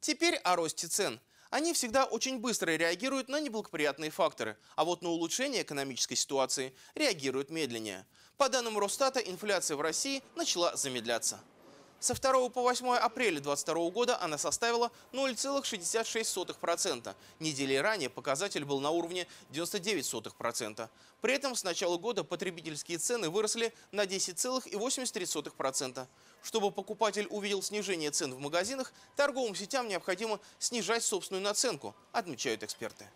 Теперь о росте цен. Они всегда очень быстро реагируют на неблагоприятные факторы, а вот на улучшение экономической ситуации реагируют медленнее. По данным Росстата, инфляция в России начала замедляться. Со 2 по 8 апреля 2022 года она составила 0,66%. Недели ранее показатель был на уровне 99%. При этом с начала года потребительские цены выросли на 10,83%. Чтобы покупатель увидел снижение цен в магазинах, торговым сетям необходимо снижать собственную наценку, отмечают эксперты.